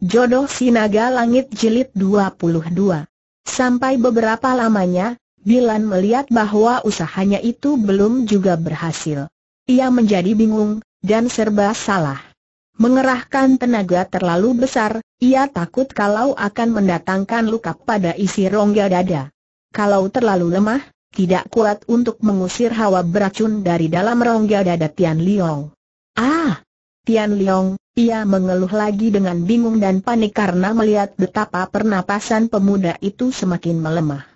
Jodoh Sinaga Langit Jilid 22 Sampai beberapa lamanya, Bilan melihat bahwa usahanya itu belum juga berhasil. Ia menjadi bingung, dan serba salah. Mengerahkan tenaga terlalu besar, ia takut kalau akan mendatangkan luka pada isi rongga dada. Kalau terlalu lemah, tidak kuat untuk mengusir hawa beracun dari dalam rongga dada Tian Liong. Ah! Tian Liong, ia mengeluh lagi dengan bingung dan panik karena melihat betapa pernapasan pemuda itu semakin melemah.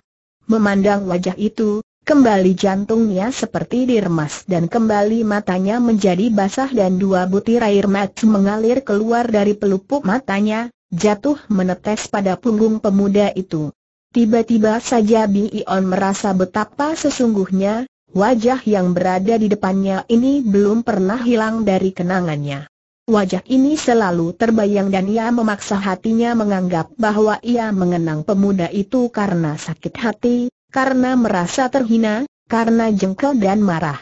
Memandang wajah itu, kembali jantungnya seperti diremas dan kembali matanya menjadi basah dan dua butir air mata mengalir keluar dari pelupuk matanya, jatuh menetes pada punggung pemuda itu. Tiba-tiba saja Bion merasa betapa sesungguhnya, Wajah yang berada di depannya ini belum pernah hilang dari kenangannya. Wajah ini selalu terbayang dan ia memaksa hatinya menganggap bahwa ia mengenang pemuda itu karena sakit hati, karena merasa terhina, karena jengkel dan marah.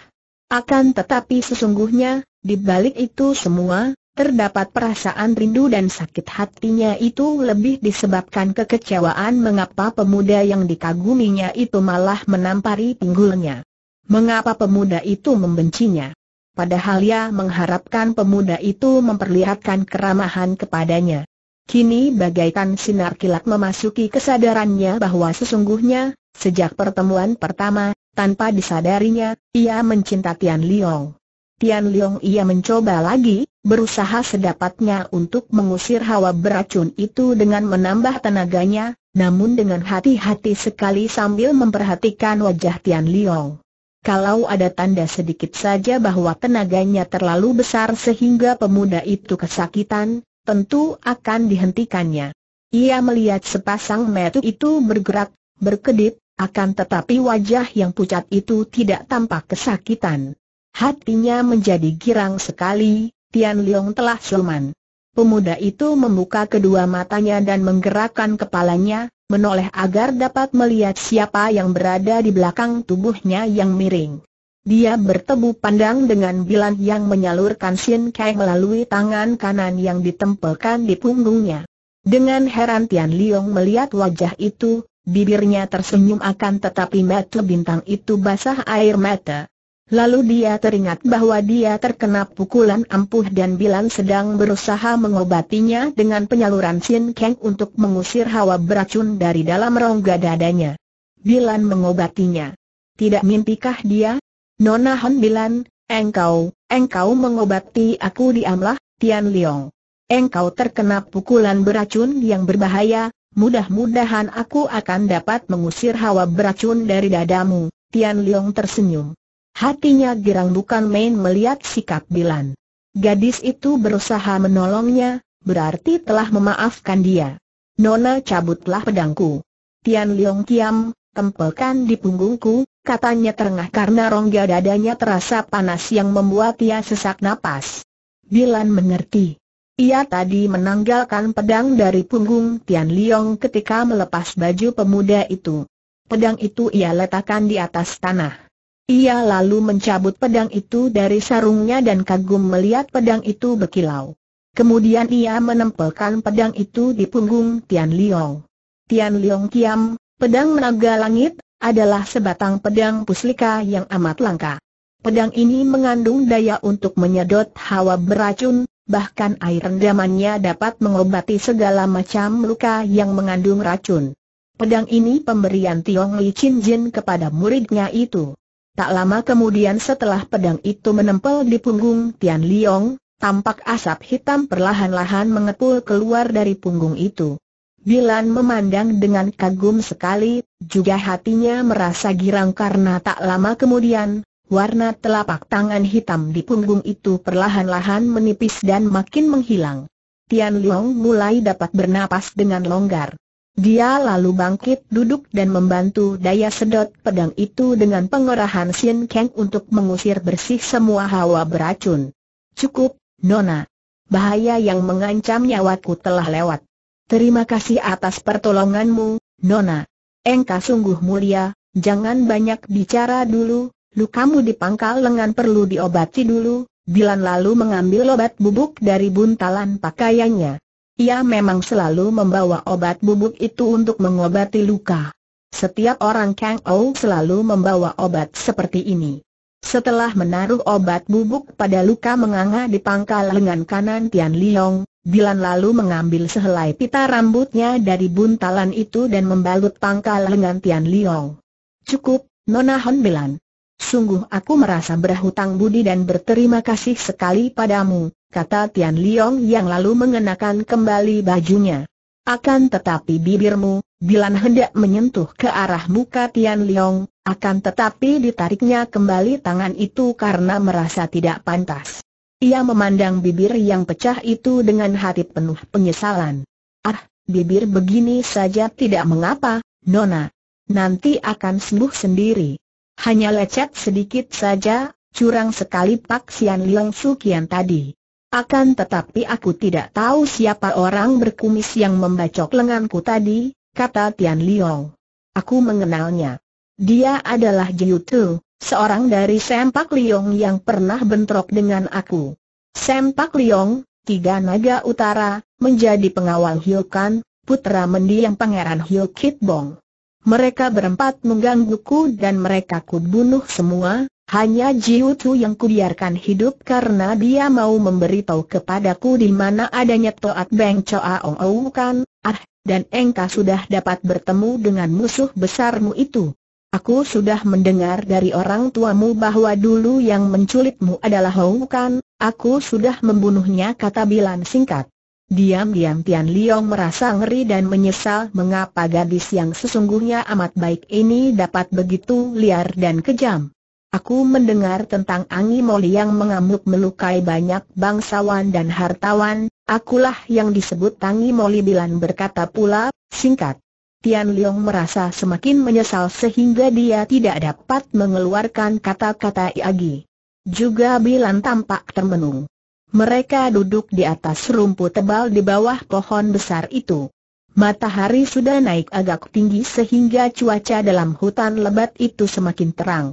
Akan tetapi sesungguhnya, di balik itu semua, terdapat perasaan rindu dan sakit hatinya itu lebih disebabkan kekecewaan mengapa pemuda yang dikaguminya itu malah menampari pinggulnya. Mengapa pemuda itu membencinya? Padahal ia mengharapkan pemuda itu memperlihatkan keramahan kepadanya. Kini bagaikan sinar kilat memasuki kesadarannya bahwa sesungguhnya, sejak pertemuan pertama, tanpa disadarinya, ia mencinta Tian Liong. Tian Liong ia mencoba lagi, berusaha sedapatnya untuk mengusir hawa beracun itu dengan menambah tenaganya, namun dengan hati-hati sekali sambil memperhatikan wajah Tian Liong kalau ada tanda sedikit saja bahwa tenaganya terlalu besar sehingga pemuda itu kesakitan, tentu akan dihentikannya. Ia melihat sepasang metu itu bergerak, berkedip, akan tetapi wajah yang pucat itu tidak tampak kesakitan. Hatinya menjadi girang sekali, Tian Leong telah suman. Pemuda itu membuka kedua matanya dan menggerakkan kepalanya, menoleh agar dapat melihat siapa yang berada di belakang tubuhnya yang miring. Dia bertemu pandang dengan Bilan yang menyalurkan Sin Kai melalui tangan kanan yang ditempelkan di punggungnya. Dengan heran Tian Liong melihat wajah itu, bibirnya tersenyum akan tetapi mata bintang itu basah air mata. Lalu dia teringat bahwa dia terkena pukulan ampuh dan Bilan sedang berusaha mengobatinya dengan penyaluran Sin Kang untuk mengusir hawa beracun dari dalam rongga dadanya. Bilan mengobatinya. Tidak mimpikah dia? Nona Han Bilan, engkau, engkau mengobati aku diamlah, Tian Liong. Engkau terkena pukulan beracun yang berbahaya, mudah-mudahan aku akan dapat mengusir hawa beracun dari dadamu, Tian Liong tersenyum. Hatinya girang bukan main melihat sikap Dilan. Gadis itu berusaha menolongnya, berarti telah memaafkan dia. Nona cabutlah pedangku. Tian Leong Kiam, tempelkan di punggungku, katanya terengah karena rongga dadanya terasa panas yang membuat ia sesak napas. Dilan mengerti. Ia tadi menanggalkan pedang dari punggung Tian Liong ketika melepas baju pemuda itu. Pedang itu ia letakkan di atas tanah. Ia lalu mencabut pedang itu dari sarungnya dan kagum melihat pedang itu berkilau. Kemudian ia menempelkan pedang itu di punggung Tian Liong. Tian Liong Kiam, pedang menaga langit, adalah sebatang pedang puslika yang amat langka. Pedang ini mengandung daya untuk menyedot hawa beracun, bahkan air rendamannya dapat mengobati segala macam luka yang mengandung racun. Pedang ini pemberian Tiong Li Chin Jin kepada muridnya itu. Tak lama kemudian setelah pedang itu menempel di punggung Tian Liong, tampak asap hitam perlahan-lahan mengepul keluar dari punggung itu. Bilan memandang dengan kagum sekali, juga hatinya merasa girang karena tak lama kemudian, warna telapak tangan hitam di punggung itu perlahan-lahan menipis dan makin menghilang. Tian Liong mulai dapat bernapas dengan longgar. Dia lalu bangkit duduk dan membantu daya sedot pedang itu dengan pengorahan Sien Kang untuk mengusir bersih semua hawa beracun. Cukup, Nona. Bahaya yang mengancam nyawaku telah lewat. Terima kasih atas pertolonganmu, Nona. Engkau sungguh mulia, jangan banyak bicara dulu, lukamu di pangkal lengan perlu diobati dulu, Bilan lalu mengambil obat bubuk dari buntalan pakaiannya. Ia memang selalu membawa obat bubuk itu untuk mengobati luka. Setiap orang Kang Ou selalu membawa obat seperti ini. Setelah menaruh obat bubuk pada luka menganga di pangkal lengan kanan Tian Liong, Bilan lalu mengambil sehelai pita rambutnya dari buntalan itu dan membalut pangkal lengan Tian Liong. Cukup, Nona Hon Bilan. Sungguh aku merasa berhutang budi dan berterima kasih sekali padamu, kata Tian Liong yang lalu mengenakan kembali bajunya. Akan tetapi bibirmu, Bilan hendak menyentuh ke arah muka Tian Liong, akan tetapi ditariknya kembali tangan itu karena merasa tidak pantas. Ia memandang bibir yang pecah itu dengan hati penuh penyesalan. Ah, bibir begini saja tidak mengapa, Nona. Nanti akan sembuh sendiri. Hanya lecet sedikit saja, curang sekali Pak Sian Liong Sukian tadi. Akan tetapi aku tidak tahu siapa orang berkumis yang membacok lenganku tadi, kata Tian Liong. Aku mengenalnya. Dia adalah Jiu Tu, seorang dari Sempak Liong yang pernah bentrok dengan aku. Sempak Liong, tiga naga utara, menjadi pengawal Hyokan, putra mendiang pangeran Hyokit Bong. Mereka berempat menggangguku dan mereka kubunuh semua, hanya Jiu Tu yang kubiarkan hidup karena dia mau memberitahu kepadaku di mana adanya Toat Beng Choa Ong Ou kan, ah, dan engkau sudah dapat bertemu dengan musuh besarmu itu. Aku sudah mendengar dari orang tuamu bahwa dulu yang menculikmu adalah Hou kan, aku sudah membunuhnya kata Bilan singkat. Diam-diam Tian Liong merasa ngeri dan menyesal mengapa gadis yang sesungguhnya amat baik ini dapat begitu liar dan kejam. Aku mendengar tentang Angi moli yang mengamuk melukai banyak bangsawan dan hartawan, akulah yang disebut Angi moli Bilan berkata pula, singkat. Tian Leong merasa semakin menyesal sehingga dia tidak dapat mengeluarkan kata-kata Iagi. Juga Bilan tampak termenung. Mereka duduk di atas rumput tebal di bawah pohon besar itu. Matahari sudah naik agak tinggi sehingga cuaca dalam hutan lebat itu semakin terang.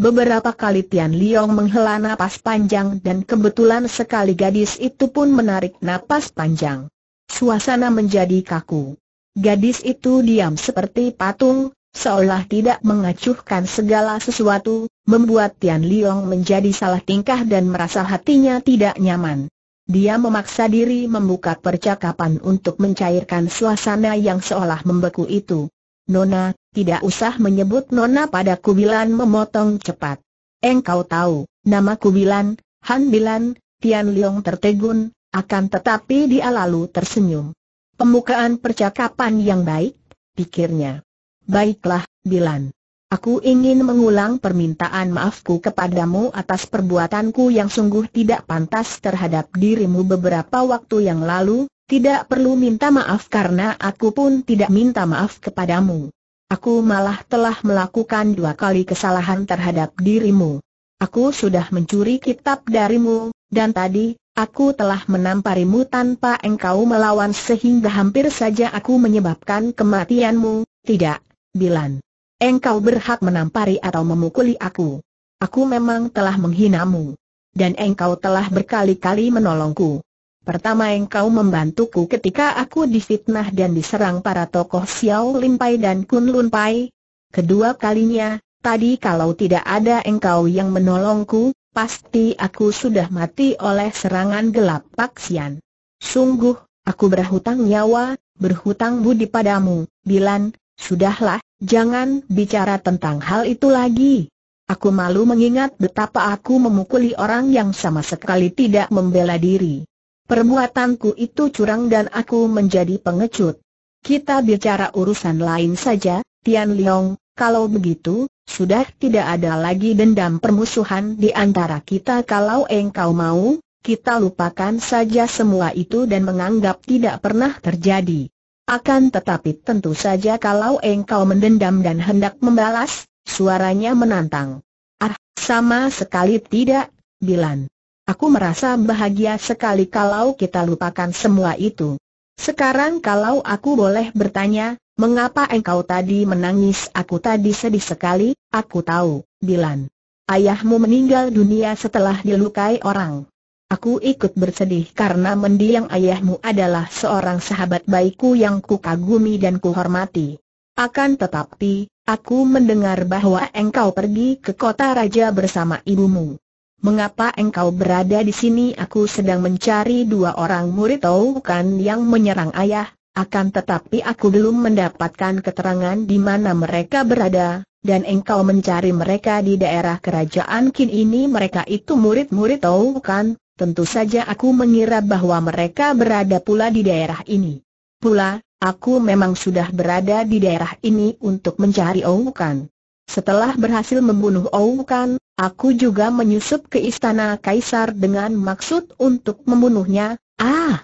Beberapa kali Tian Liong menghela napas panjang dan kebetulan sekali gadis itu pun menarik napas panjang. Suasana menjadi kaku. Gadis itu diam seperti patung, seolah tidak mengacuhkan segala sesuatu, membuat Tian Liong menjadi salah tingkah dan merasa hatinya tidak nyaman. Dia memaksa diri membuka percakapan untuk mencairkan suasana yang seolah membeku itu. Nona, tidak usah menyebut Nona pada Kubilan memotong cepat. Engkau tahu, nama Kubilan, Han Bilan, Tian Liong tertegun, akan tetapi dia lalu tersenyum. Pemukaan percakapan yang baik, pikirnya. Baiklah, Bilan. Aku ingin mengulang permintaan maafku kepadamu atas perbuatanku yang sungguh tidak pantas terhadap dirimu beberapa waktu yang lalu, tidak perlu minta maaf karena aku pun tidak minta maaf kepadamu. Aku malah telah melakukan dua kali kesalahan terhadap dirimu. Aku sudah mencuri kitab darimu, dan tadi, aku telah menamparimu tanpa engkau melawan sehingga hampir saja aku menyebabkan kematianmu. Tidak, Bilan. Engkau berhak menampari atau memukuli aku. Aku memang telah menghinamu. Dan engkau telah berkali-kali menolongku. Pertama engkau membantuku ketika aku difitnah dan diserang para tokoh Xiao Limpai dan Kun Lunpai. Kedua kalinya, tadi kalau tidak ada engkau yang menolongku, pasti aku sudah mati oleh serangan gelap Pak Sian. Sungguh, aku berhutang nyawa, berhutang budi padamu, Bilan, sudahlah, jangan bicara tentang hal itu lagi. Aku malu mengingat betapa aku memukuli orang yang sama sekali tidak membela diri. Perbuatanku itu curang dan aku menjadi pengecut. Kita bicara urusan lain saja, Tian Liang. kalau begitu, sudah tidak ada lagi dendam permusuhan di antara kita kalau engkau mau, kita lupakan saja semua itu dan menganggap tidak pernah terjadi. Akan tetapi tentu saja kalau engkau mendendam dan hendak membalas, suaranya menantang. Ah, sama sekali tidak, bilang. Aku merasa bahagia sekali kalau kita lupakan semua itu. Sekarang kalau aku boleh bertanya, mengapa engkau tadi menangis? Aku tadi sedih sekali, aku tahu, Dilan. Ayahmu meninggal dunia setelah dilukai orang. Aku ikut bersedih karena mendiang ayahmu adalah seorang sahabat baikku yang kukagumi dan kuhormati. Akan tetapi, aku mendengar bahwa engkau pergi ke kota raja bersama ibumu. Mengapa engkau berada di sini? Aku sedang mencari dua orang murid kan yang menyerang ayah, akan tetapi aku belum mendapatkan keterangan di mana mereka berada, dan engkau mencari mereka di daerah kerajaan Kin ini mereka itu murid-murid kan? tentu saja aku mengira bahwa mereka berada pula di daerah ini. Pula, aku memang sudah berada di daerah ini untuk mencari kan. Setelah berhasil membunuh Oukan, aku juga menyusup ke istana kaisar dengan maksud untuk membunuhnya. Ah!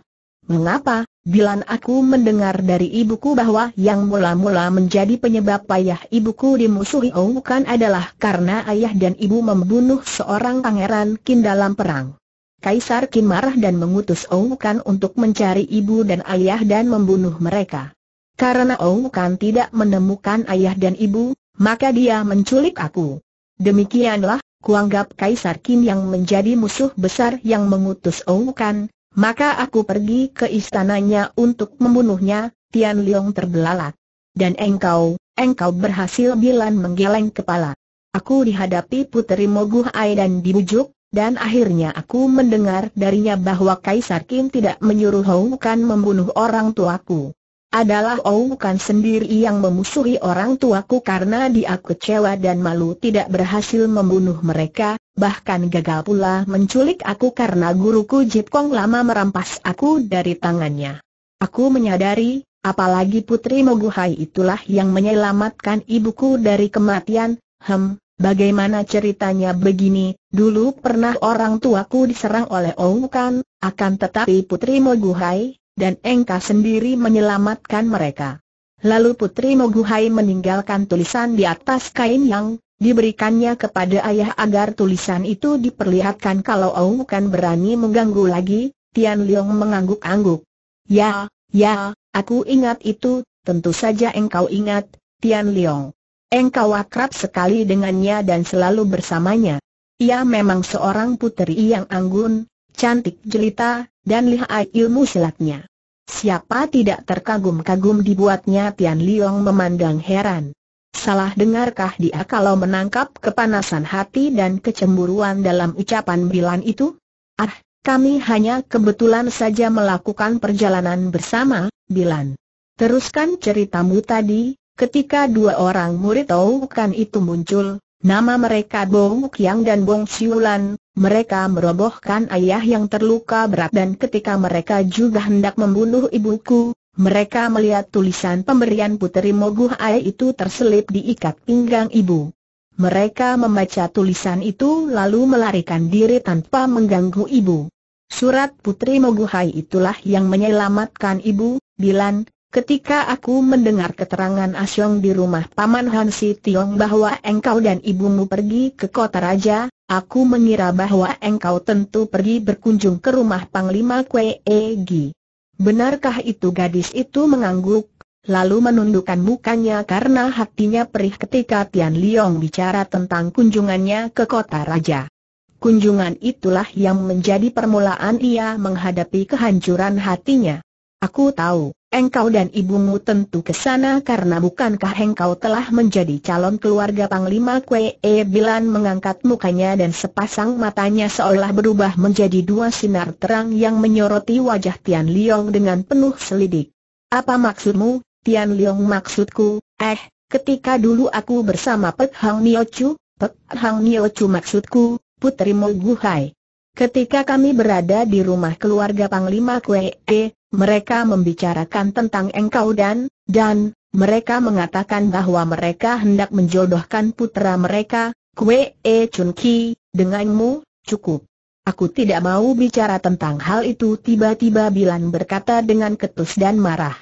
Mengapa, Bilan aku mendengar dari ibuku bahwa yang mula-mula menjadi penyebab payah ibuku dimusuhi Oukan adalah karena ayah dan ibu membunuh seorang pangeran Kin dalam perang. Kaisar kin marah dan mengutus Oukan untuk mencari ibu dan ayah dan membunuh mereka. Karena Oukan tidak menemukan ayah dan ibu, maka dia menculik aku. Demikianlah, kuanggap Kaisar Qin yang menjadi musuh besar yang mengutus Oukan, maka aku pergi ke istananya untuk membunuhnya, Tian Liong terbelalak. Dan engkau, engkau berhasil Bilan menggeleng kepala. Aku dihadapi Puteri Moguh Ai dan dibujuk, dan akhirnya aku mendengar darinya bahwa Kaisar Qin tidak menyuruh Houkan membunuh orang tuaku adalah Ou Kan sendiri yang memusuhi orang tuaku karena dia kecewa dan malu tidak berhasil membunuh mereka, bahkan gagal pula menculik aku karena guruku Jip Kong lama merampas aku dari tangannya. Aku menyadari, apalagi putri Moguhai itulah yang menyelamatkan ibuku dari kematian, hem, Bagaimana ceritanya begini, dulu pernah orang tuaku diserang oleh Ong Kan, akan tetapi Putri Moguhai, dan Engka sendiri menyelamatkan mereka. Lalu Putri Moguhai meninggalkan tulisan di atas kain yang diberikannya kepada ayah agar tulisan itu diperlihatkan kalau Au bukan berani mengganggu lagi, Tian Leong mengangguk-angguk. Ya, ya, aku ingat itu, tentu saja engkau ingat, Tian Leong. Engkau akrab sekali dengannya dan selalu bersamanya. Ia memang seorang putri yang anggun, cantik jelita, dan lihai ilmu silatnya. Siapa tidak terkagum-kagum dibuatnya Tian Liong memandang heran. Salah dengarkah dia kalau menangkap kepanasan hati dan kecemburuan dalam ucapan Bilan itu? Ah, kami hanya kebetulan saja melakukan perjalanan bersama, Bilan. Teruskan ceritamu tadi, ketika dua orang murid tahu kan itu muncul, Nama mereka Bong Kiang dan Bong Siulan, mereka merobohkan ayah yang terluka berat dan ketika mereka juga hendak membunuh ibuku, mereka melihat tulisan pemberian puteri Moguh Ai itu terselip di ikat pinggang ibu. Mereka membaca tulisan itu lalu melarikan diri tanpa mengganggu ibu. Surat putri Moguhai itulah yang menyelamatkan ibu, Bilan, Ketika aku mendengar keterangan Asyong di rumah Paman Hansi Tiong bahwa engkau dan ibumu pergi ke kota raja, aku mengira bahwa engkau tentu pergi berkunjung ke rumah Panglima Kwe e Gi. Benarkah itu gadis itu mengangguk, lalu menundukkan mukanya karena hatinya perih ketika Tian Liong bicara tentang kunjungannya ke kota raja. Kunjungan itulah yang menjadi permulaan ia menghadapi kehancuran hatinya. Aku tahu engkau dan ibumu tentu ke sana karena bukankah engkau telah menjadi calon keluarga Panglima Kwe e Bilan mengangkat mukanya dan sepasang matanya seolah berubah menjadi dua sinar terang yang menyoroti wajah Tian Liong dengan penuh selidik. Apa maksudmu, Tian Liong maksudku, eh, ketika dulu aku bersama Pek Hang Nio Chu, Pek Hang Nio Chu maksudku, Putri putrimu Guhai. Ketika kami berada di rumah keluarga Panglima Kwe e, mereka membicarakan tentang engkau dan, dan, mereka mengatakan bahwa mereka hendak menjodohkan putra mereka, Kwe E Chun Ki, denganmu, cukup. Aku tidak mau bicara tentang hal itu tiba-tiba Bilan berkata dengan ketus dan marah.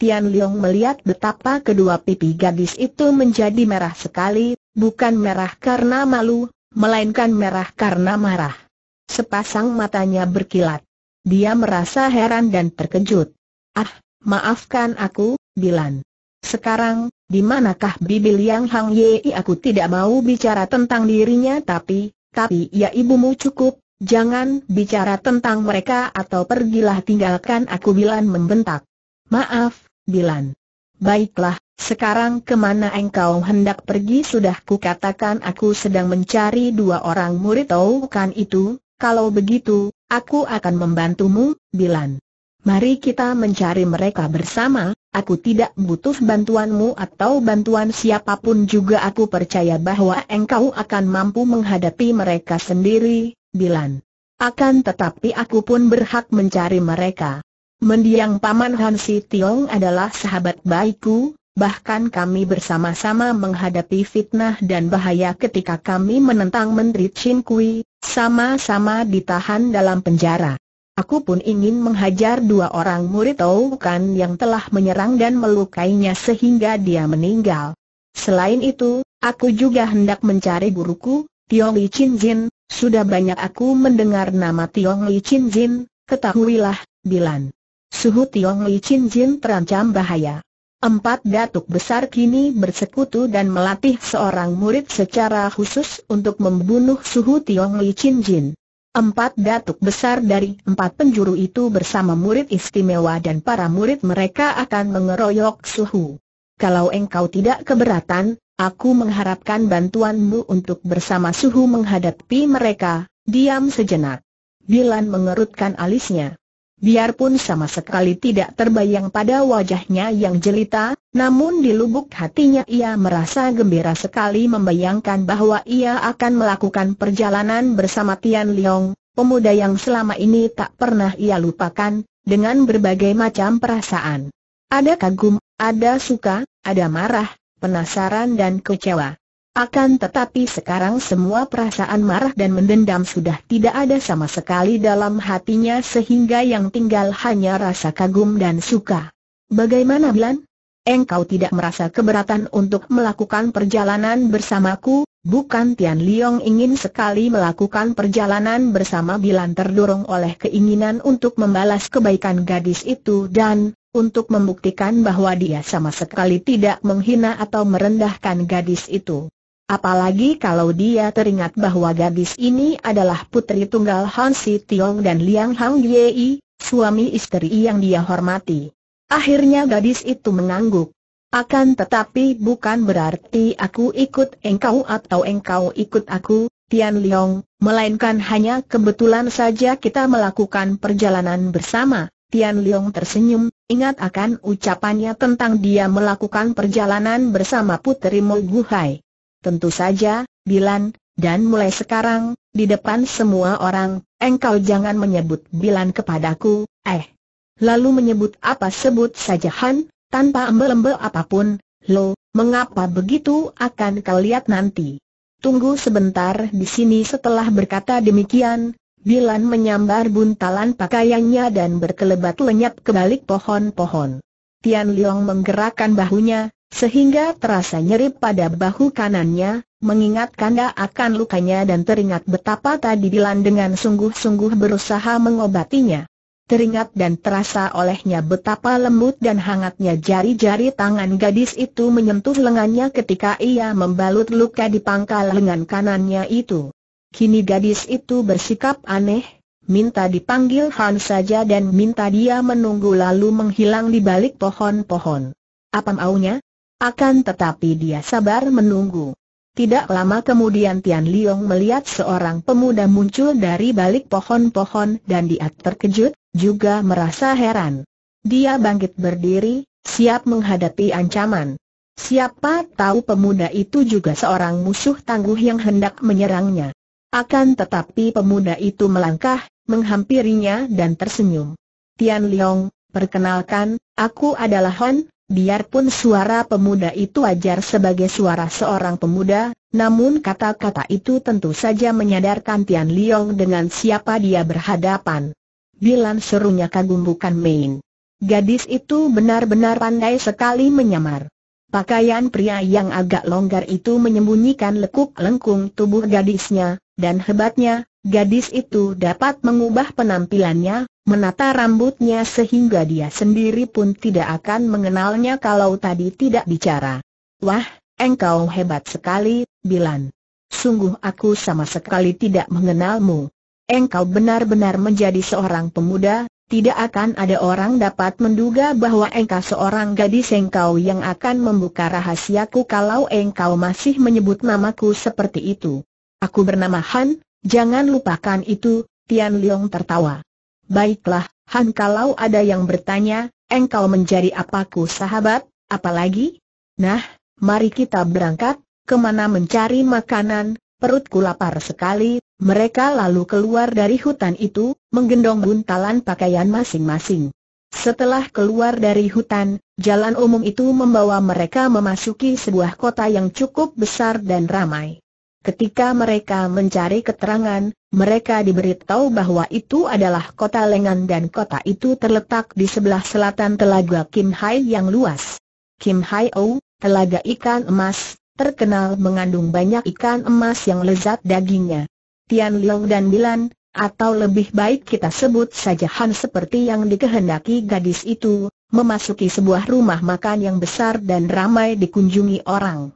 Tian Leong melihat betapa kedua pipi gadis itu menjadi merah sekali, bukan merah karena malu, melainkan merah karena marah. Sepasang matanya berkilat. Dia merasa heran dan terkejut. Ah, maafkan aku, Bilan. Sekarang, di manakah Bibi yang Hang Yei aku tidak mau bicara tentang dirinya tapi, tapi ya ibumu cukup, jangan bicara tentang mereka atau pergilah tinggalkan aku Bilan membentak. Maaf, Bilan. Baiklah, sekarang kemana engkau hendak pergi sudah katakan aku sedang mencari dua orang murid kan itu, kalau begitu, Aku akan membantumu, Bilan. Mari kita mencari mereka bersama, aku tidak butuh bantuanmu atau bantuan siapapun juga aku percaya bahwa engkau akan mampu menghadapi mereka sendiri, Bilan. Akan tetapi aku pun berhak mencari mereka. Mendiang Paman Han Tiong adalah sahabat baikku, bahkan kami bersama-sama menghadapi fitnah dan bahaya ketika kami menentang Menteri Chin Kui, sama-sama ditahan dalam penjara. Aku pun ingin menghajar dua orang murid kan yang telah menyerang dan melukainya sehingga dia meninggal. Selain itu, aku juga hendak mencari guruku, Tiong Li Chin Jin. Sudah banyak aku mendengar nama Tiong Li Chin Jin, ketahuilah, Bilan. Suhu Tiong Li Chin Jin terancam bahaya. Empat datuk besar kini bersekutu dan melatih seorang murid secara khusus untuk membunuh suhu Tiong Li Chin Jin. Empat datuk besar dari empat penjuru itu bersama murid istimewa dan para murid mereka akan mengeroyok suhu. Kalau engkau tidak keberatan, aku mengharapkan bantuanmu untuk bersama suhu menghadapi mereka, diam sejenak. Bilan mengerutkan alisnya. Biarpun sama sekali tidak terbayang pada wajahnya yang jelita, namun di lubuk hatinya ia merasa gembira sekali membayangkan bahwa ia akan melakukan perjalanan bersama Tian Leong, pemuda yang selama ini tak pernah ia lupakan, dengan berbagai macam perasaan. Ada kagum, ada suka, ada marah, penasaran dan kecewa. Akan tetapi sekarang semua perasaan marah dan mendendam sudah tidak ada sama sekali dalam hatinya sehingga yang tinggal hanya rasa kagum dan suka. Bagaimana Bilan? Engkau tidak merasa keberatan untuk melakukan perjalanan bersamaku, bukan Tian Liong ingin sekali melakukan perjalanan bersama Bilan terdorong oleh keinginan untuk membalas kebaikan gadis itu dan, untuk membuktikan bahwa dia sama sekali tidak menghina atau merendahkan gadis itu. Apalagi kalau dia teringat bahwa gadis ini adalah putri tunggal Han Si Tiong dan Liang Hang Yei, suami istri yang dia hormati. Akhirnya gadis itu mengangguk. Akan tetapi bukan berarti aku ikut engkau atau engkau ikut aku, Tian Liang, melainkan hanya kebetulan saja kita melakukan perjalanan bersama. Tian Liang tersenyum, ingat akan ucapannya tentang dia melakukan perjalanan bersama Putri Mo Guhai. Tentu saja, Bilan, dan mulai sekarang, di depan semua orang, engkau jangan menyebut Bilan kepadaku, eh. Lalu menyebut apa sebut saja Han, tanpa embel-embel apapun, lo, mengapa begitu akan kau lihat nanti. Tunggu sebentar di sini setelah berkata demikian, Bilan menyambar buntalan pakaiannya dan berkelebat lenyap ke balik pohon-pohon. Tian Liang menggerakkan bahunya, sehingga terasa nyeri pada bahu kanannya, mengingatkan dia akan lukanya dan teringat betapa tadi Dilan dengan sungguh-sungguh berusaha mengobatinya. Teringat dan terasa olehnya betapa lembut dan hangatnya jari-jari tangan gadis itu menyentuh lengannya ketika ia membalut luka di pangkal lengan kanannya itu. Kini gadis itu bersikap aneh, minta dipanggil Han saja dan minta dia menunggu lalu menghilang di balik pohon-pohon. Apa maunya? Akan tetapi dia sabar menunggu. Tidak lama kemudian Tian Liong melihat seorang pemuda muncul dari balik pohon-pohon dan dia terkejut, juga merasa heran. Dia bangkit berdiri, siap menghadapi ancaman. Siapa tahu pemuda itu juga seorang musuh tangguh yang hendak menyerangnya. Akan tetapi pemuda itu melangkah, menghampirinya dan tersenyum. Tian Liong, perkenalkan, aku adalah Hon, Biarpun suara pemuda itu wajar sebagai suara seorang pemuda, namun kata-kata itu tentu saja menyadarkan Tian Liong dengan siapa dia berhadapan. Bilan serunya kagum bukan main. Gadis itu benar-benar pandai sekali menyamar. Pakaian pria yang agak longgar itu menyembunyikan lekuk lengkung tubuh gadisnya, dan hebatnya, gadis itu dapat mengubah penampilannya, menata rambutnya sehingga dia sendiri pun tidak akan mengenalnya kalau tadi tidak bicara. Wah, engkau hebat sekali, Bilan. Sungguh aku sama sekali tidak mengenalmu. Engkau benar-benar menjadi seorang pemuda, tidak akan ada orang dapat menduga bahwa engkau seorang gadis engkau yang akan membuka rahasiaku kalau engkau masih menyebut namaku seperti itu. Aku bernama Han, jangan lupakan itu, Tian Leong tertawa. Baiklah, Han kalau ada yang bertanya, engkau menjadi apaku sahabat, apalagi? Nah, mari kita berangkat, kemana mencari makanan, perutku lapar sekali, mereka lalu keluar dari hutan itu, menggendong buntalan pakaian masing-masing. Setelah keluar dari hutan, jalan umum itu membawa mereka memasuki sebuah kota yang cukup besar dan ramai. Ketika mereka mencari keterangan, mereka diberitahu bahwa itu adalah kota Lengan dan kota itu terletak di sebelah selatan Telaga Kim Hai yang luas. Kim Hai O, Telaga Ikan Emas, terkenal mengandung banyak ikan emas yang lezat dagingnya. Tian Liang dan Bilan, atau lebih baik kita sebut saja Han seperti yang dikehendaki gadis itu, memasuki sebuah rumah makan yang besar dan ramai dikunjungi orang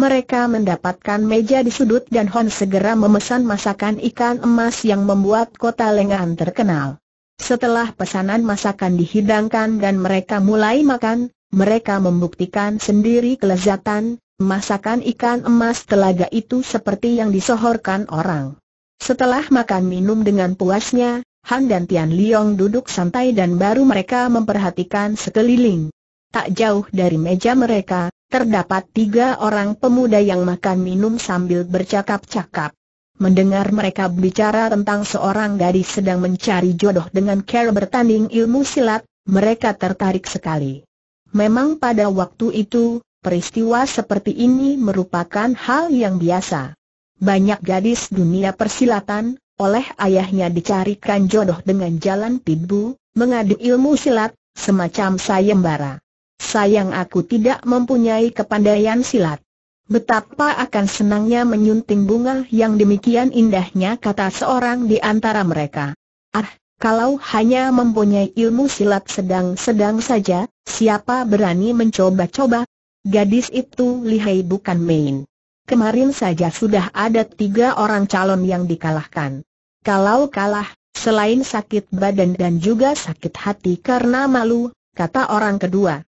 mereka mendapatkan meja di sudut dan Hon segera memesan masakan ikan emas yang membuat kota Lengan terkenal. Setelah pesanan masakan dihidangkan dan mereka mulai makan, mereka membuktikan sendiri kelezatan, masakan ikan emas telaga itu seperti yang disohorkan orang. Setelah makan minum dengan puasnya, Han dan Tian Liong duduk santai dan baru mereka memperhatikan sekeliling. Tak jauh dari meja mereka, terdapat tiga orang pemuda yang makan minum sambil bercakap-cakap. Mendengar mereka bicara tentang seorang gadis sedang mencari jodoh dengan care bertanding ilmu silat, mereka tertarik sekali. Memang pada waktu itu, peristiwa seperti ini merupakan hal yang biasa. Banyak gadis dunia persilatan, oleh ayahnya dicarikan jodoh dengan jalan pibu, mengadu ilmu silat, semacam sayembara. Sayang aku tidak mempunyai kepandaian silat. Betapa akan senangnya menyunting bunga yang demikian indahnya kata seorang di antara mereka. Ah, kalau hanya mempunyai ilmu silat sedang-sedang saja, siapa berani mencoba-coba? Gadis itu lihai bukan main. Kemarin saja sudah ada tiga orang calon yang dikalahkan. Kalau kalah, selain sakit badan dan juga sakit hati karena malu, kata orang kedua.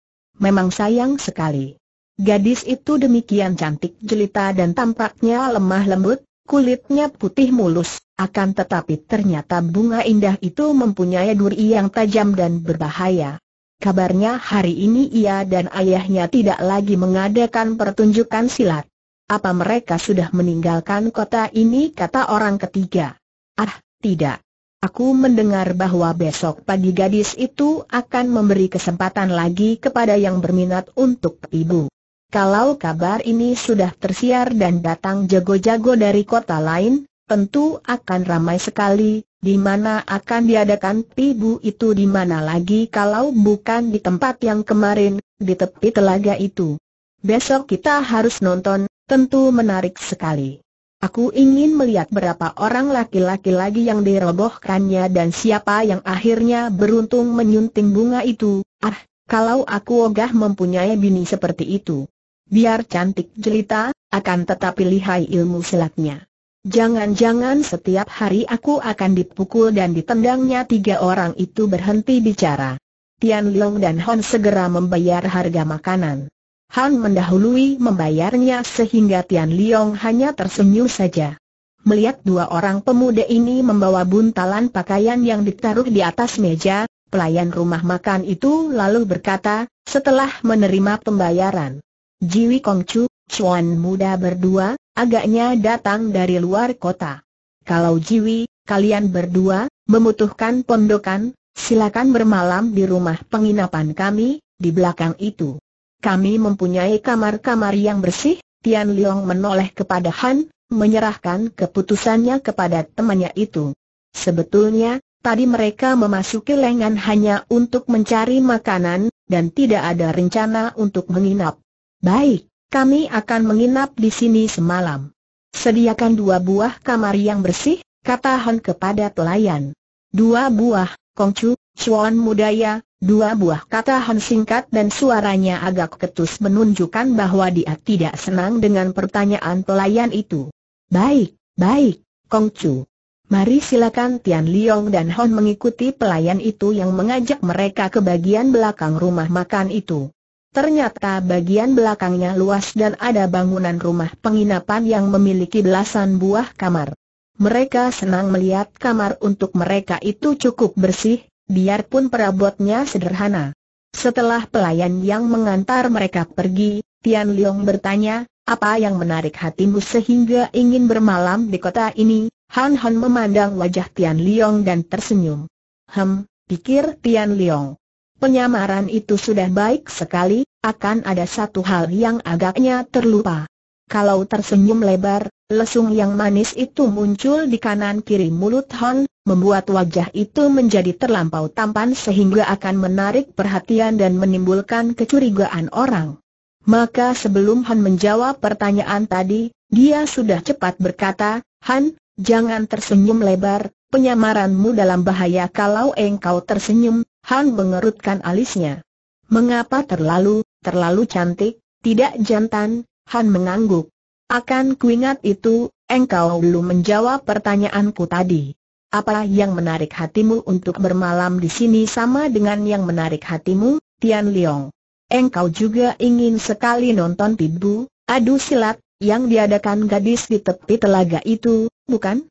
Memang sayang sekali. Gadis itu demikian cantik jelita dan tampaknya lemah lembut, kulitnya putih mulus, akan tetapi ternyata bunga indah itu mempunyai duri yang tajam dan berbahaya. Kabarnya hari ini ia dan ayahnya tidak lagi mengadakan pertunjukan silat. Apa mereka sudah meninggalkan kota ini kata orang ketiga? Ah, tidak. Aku mendengar bahwa besok pagi gadis itu akan memberi kesempatan lagi kepada yang berminat untuk ibu. Kalau kabar ini sudah tersiar dan datang jago-jago dari kota lain, tentu akan ramai sekali, di mana akan diadakan pibu itu di mana lagi kalau bukan di tempat yang kemarin, di tepi telaga itu. Besok kita harus nonton, tentu menarik sekali. Aku ingin melihat berapa orang laki-laki lagi yang dirobohkannya dan siapa yang akhirnya beruntung menyunting bunga itu. Ah, kalau aku ogah mempunyai bini seperti itu. Biar cantik jelita, akan tetapi lihai ilmu silatnya. Jangan-jangan setiap hari aku akan dipukul dan ditendangnya tiga orang itu berhenti bicara. Tian Long dan Hon segera membayar harga makanan. Han mendahului membayarnya sehingga Tian Liong hanya tersenyum saja. Melihat dua orang pemuda ini membawa buntalan pakaian yang ditaruh di atas meja, pelayan rumah makan itu lalu berkata, setelah menerima pembayaran. Jiwi Kongcu, Chuan muda berdua, agaknya datang dari luar kota. Kalau Jiwi, kalian berdua, membutuhkan pondokan, silakan bermalam di rumah penginapan kami, di belakang itu kami mempunyai kamar-kamar yang bersih, Tian Liang menoleh kepada Han, menyerahkan keputusannya kepada temannya itu. Sebetulnya, tadi mereka memasuki lengan hanya untuk mencari makanan, dan tidak ada rencana untuk menginap. Baik, kami akan menginap di sini semalam. Sediakan dua buah kamar yang bersih, kata Han kepada pelayan. Dua buah, Kongcu, Chuan Mudaya, dua buah kata Han singkat dan suaranya agak ketus menunjukkan bahwa dia tidak senang dengan pertanyaan pelayan itu. Baik, baik, Kong Chu. Mari silakan Tian Liong dan Hon mengikuti pelayan itu yang mengajak mereka ke bagian belakang rumah makan itu. Ternyata bagian belakangnya luas dan ada bangunan rumah penginapan yang memiliki belasan buah kamar. Mereka senang melihat kamar untuk mereka itu cukup bersih, biarpun perabotnya sederhana. Setelah pelayan yang mengantar mereka pergi, Tian Liang bertanya, apa yang menarik hatimu sehingga ingin bermalam di kota ini? Han Han memandang wajah Tian Liang dan tersenyum. Hem, pikir Tian Liang. Penyamaran itu sudah baik sekali, akan ada satu hal yang agaknya terlupa. Kalau tersenyum lebar, lesung yang manis itu muncul di kanan kiri mulut Han, membuat wajah itu menjadi terlampau tampan sehingga akan menarik perhatian dan menimbulkan kecurigaan orang. Maka sebelum Han menjawab pertanyaan tadi, dia sudah cepat berkata, Han, jangan tersenyum lebar, penyamaranmu dalam bahaya kalau engkau tersenyum, Han mengerutkan alisnya. Mengapa terlalu, terlalu cantik, tidak jantan, Han mengangguk. Akan kuingat itu, engkau belum menjawab pertanyaanku tadi. Apa yang menarik hatimu untuk bermalam di sini sama dengan yang menarik hatimu, Tian Liang. Engkau juga ingin sekali nonton pibu, adu silat, yang diadakan gadis di tepi telaga itu, bukan?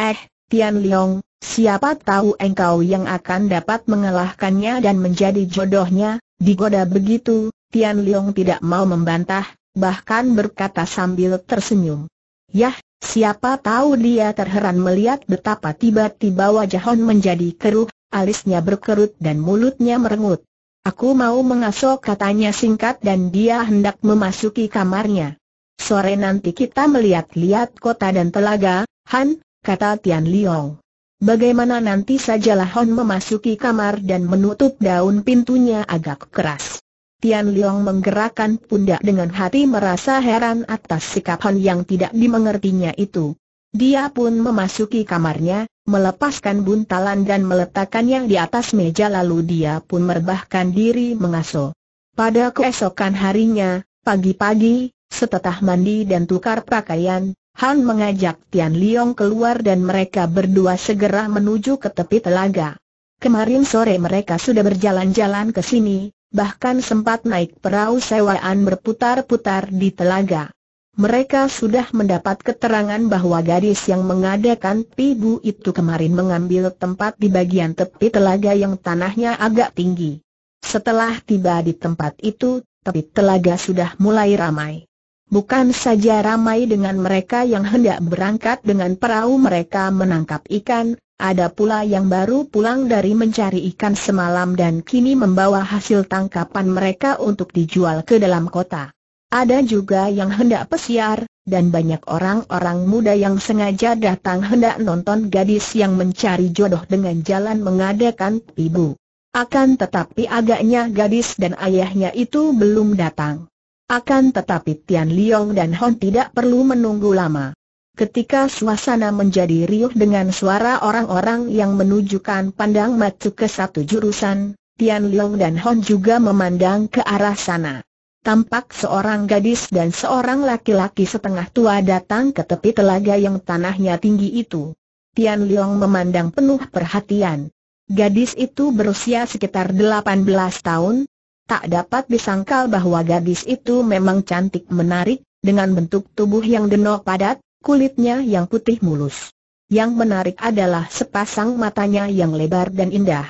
Eh, Tian Liang, siapa tahu engkau yang akan dapat mengalahkannya dan menjadi jodohnya, digoda begitu, Tian Liang tidak mau membantah, bahkan berkata sambil tersenyum. Yah, siapa tahu dia terheran melihat betapa tiba-tiba wajah Hon menjadi keruh, alisnya berkerut dan mulutnya merengut. Aku mau mengasuh katanya singkat dan dia hendak memasuki kamarnya. Sore nanti kita melihat-lihat kota dan telaga, Han, kata Tian Liong. Bagaimana nanti sajalah Hon memasuki kamar dan menutup daun pintunya agak keras. Tian Liang menggerakkan pundak dengan hati merasa heran atas sikap Han yang tidak dimengertinya itu. Dia pun memasuki kamarnya, melepaskan buntalan dan meletakkannya di atas meja lalu dia pun merbahkan diri mengaso. Pada keesokan harinya, pagi-pagi, setelah mandi dan tukar pakaian, Han mengajak Tian Liang keluar dan mereka berdua segera menuju ke tepi telaga. Kemarin sore mereka sudah berjalan-jalan ke sini, bahkan sempat naik perahu sewaan berputar-putar di telaga. Mereka sudah mendapat keterangan bahwa gadis yang mengadakan pibu itu kemarin mengambil tempat di bagian tepi telaga yang tanahnya agak tinggi. Setelah tiba di tempat itu, tepi telaga sudah mulai ramai. Bukan saja ramai dengan mereka yang hendak berangkat dengan perahu mereka menangkap ikan, ada pula yang baru pulang dari mencari ikan semalam dan kini membawa hasil tangkapan mereka untuk dijual ke dalam kota. Ada juga yang hendak pesiar, dan banyak orang-orang muda yang sengaja datang hendak nonton gadis yang mencari jodoh dengan jalan mengadakan ibu. Akan tetapi agaknya gadis dan ayahnya itu belum datang. Akan tetapi Tian Liong dan Hon tidak perlu menunggu lama. Ketika suasana menjadi riuh dengan suara orang-orang yang menunjukkan pandang mata ke satu jurusan, Tian Liang dan Hon juga memandang ke arah sana. Tampak seorang gadis dan seorang laki-laki setengah tua datang ke tepi telaga yang tanahnya tinggi itu. Tian Liang memandang penuh perhatian. Gadis itu berusia sekitar 18 tahun. Tak dapat disangkal bahwa gadis itu memang cantik menarik, dengan bentuk tubuh yang denok padat, kulitnya yang putih mulus. Yang menarik adalah sepasang matanya yang lebar dan indah.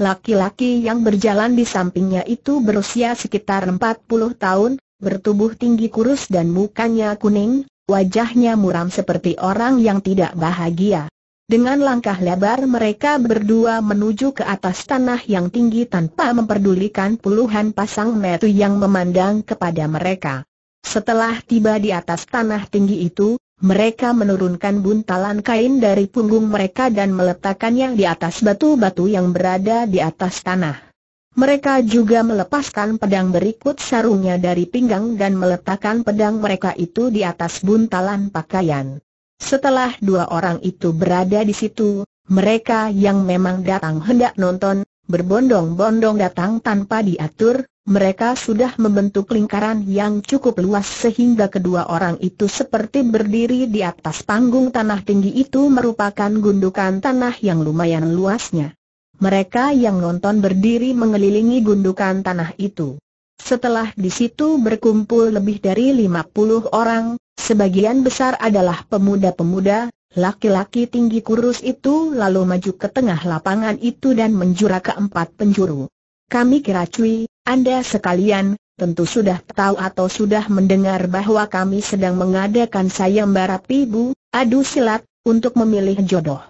Laki-laki yang berjalan di sampingnya itu berusia sekitar 40 tahun, bertubuh tinggi kurus dan mukanya kuning, wajahnya muram seperti orang yang tidak bahagia. Dengan langkah lebar mereka berdua menuju ke atas tanah yang tinggi tanpa memperdulikan puluhan pasang metu yang memandang kepada mereka. Setelah tiba di atas tanah tinggi itu, mereka menurunkan buntalan kain dari punggung mereka dan meletakkannya di atas batu-batu yang berada di atas tanah. Mereka juga melepaskan pedang berikut sarungnya dari pinggang dan meletakkan pedang mereka itu di atas buntalan pakaian. Setelah dua orang itu berada di situ, mereka yang memang datang hendak nonton, berbondong-bondong datang tanpa diatur, mereka sudah membentuk lingkaran yang cukup luas sehingga kedua orang itu seperti berdiri di atas panggung tanah tinggi itu merupakan gundukan tanah yang lumayan luasnya. Mereka yang nonton berdiri mengelilingi gundukan tanah itu. Setelah di situ berkumpul lebih dari 50 orang, sebagian besar adalah pemuda-pemuda, laki-laki tinggi kurus itu lalu maju ke tengah lapangan itu dan menjura ke empat penjuru. Kami kira cuy, anda sekalian, tentu sudah tahu atau sudah mendengar bahwa kami sedang mengadakan sayembara pibu, adu silat, untuk memilih jodoh.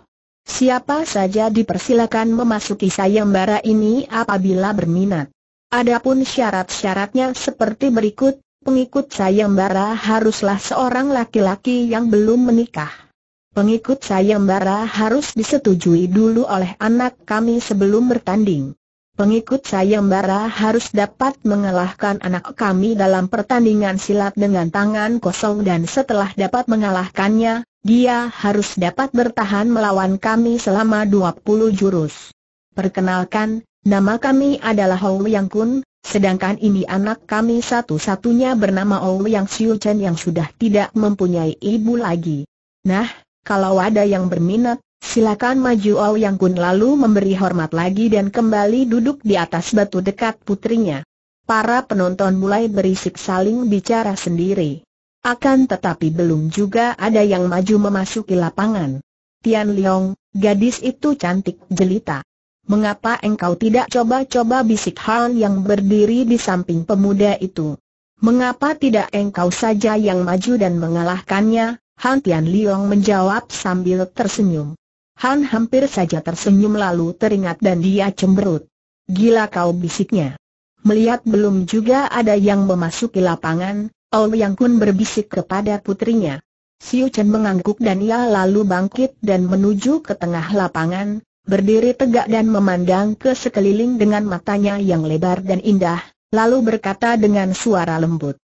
Siapa saja dipersilakan memasuki sayembara ini apabila berminat. Adapun syarat-syaratnya seperti berikut, pengikut sayembara haruslah seorang laki-laki yang belum menikah. Pengikut sayembara harus disetujui dulu oleh anak kami sebelum bertanding pengikut saya sayembara harus dapat mengalahkan anak kami dalam pertandingan silat dengan tangan kosong dan setelah dapat mengalahkannya, dia harus dapat bertahan melawan kami selama 20 jurus. Perkenalkan, nama kami adalah Hou Yang Kun, sedangkan ini anak kami satu-satunya bernama Hou Yang Xiu Chen yang sudah tidak mempunyai ibu lagi. Nah, kalau ada yang berminat, Silakan maju yang Kun lalu memberi hormat lagi dan kembali duduk di atas batu dekat putrinya. Para penonton mulai berisik saling bicara sendiri. Akan tetapi belum juga ada yang maju memasuki lapangan. Tian Leong, gadis itu cantik jelita. Mengapa engkau tidak coba-coba bisik Han yang berdiri di samping pemuda itu? Mengapa tidak engkau saja yang maju dan mengalahkannya? Han Tian Leong menjawab sambil tersenyum. Han hampir saja tersenyum lalu teringat dan dia cemberut. Gila kau bisiknya. Melihat belum juga ada yang memasuki lapangan, Ao Yang Kun berbisik kepada putrinya. Siu Chen mengangguk dan ia lalu bangkit dan menuju ke tengah lapangan, berdiri tegak dan memandang ke sekeliling dengan matanya yang lebar dan indah, lalu berkata dengan suara lembut.